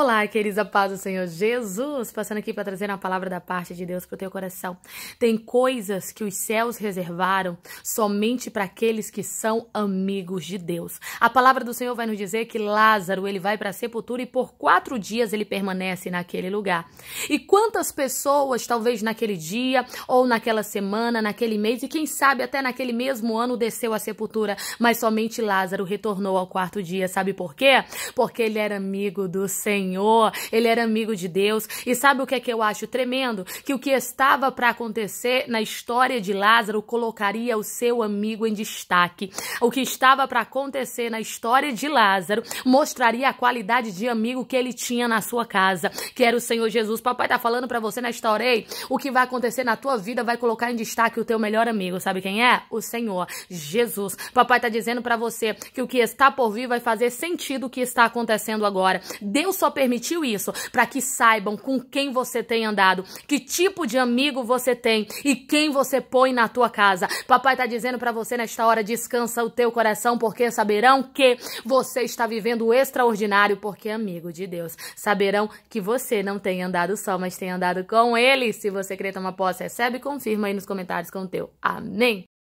Olá, queridos, a paz do Senhor Jesus, passando aqui para trazer uma palavra da parte de Deus para o teu coração. Tem coisas que os céus reservaram somente para aqueles que são amigos de Deus. A palavra do Senhor vai nos dizer que Lázaro, ele vai para a sepultura e por quatro dias ele permanece naquele lugar. E quantas pessoas, talvez naquele dia, ou naquela semana, naquele mês, e quem sabe até naquele mesmo ano desceu à sepultura, mas somente Lázaro retornou ao quarto dia. Sabe por quê? Porque ele era amigo do Senhor ele era amigo de Deus. E sabe o que é que eu acho tremendo? Que o que estava para acontecer na história de Lázaro colocaria o seu amigo em destaque. O que estava para acontecer na história de Lázaro mostraria a qualidade de amigo que ele tinha na sua casa, que era o Senhor Jesus. Papai tá falando para você nesta hora, o que vai acontecer na tua vida vai colocar em destaque o teu melhor amigo. Sabe quem é? O Senhor Jesus. Papai tá dizendo para você que o que está por vir vai fazer sentido o que está acontecendo agora. Deus só só permitiu isso para que saibam com quem você tem andado, que tipo de amigo você tem e quem você põe na tua casa. Papai está dizendo para você nesta hora, descansa o teu coração, porque saberão que você está vivendo o extraordinário, porque é amigo de Deus. Saberão que você não tem andado só, mas tem andado com ele. Se você crê, toma posse, recebe e confirma aí nos comentários com o teu. Amém.